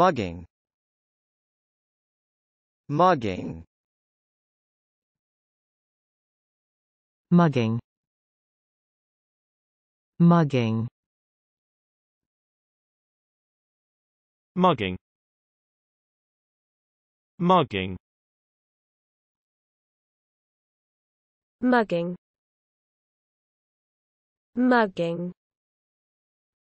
Mugging Mugging Mugging Mugging Mugging Mugging Mugging Mugging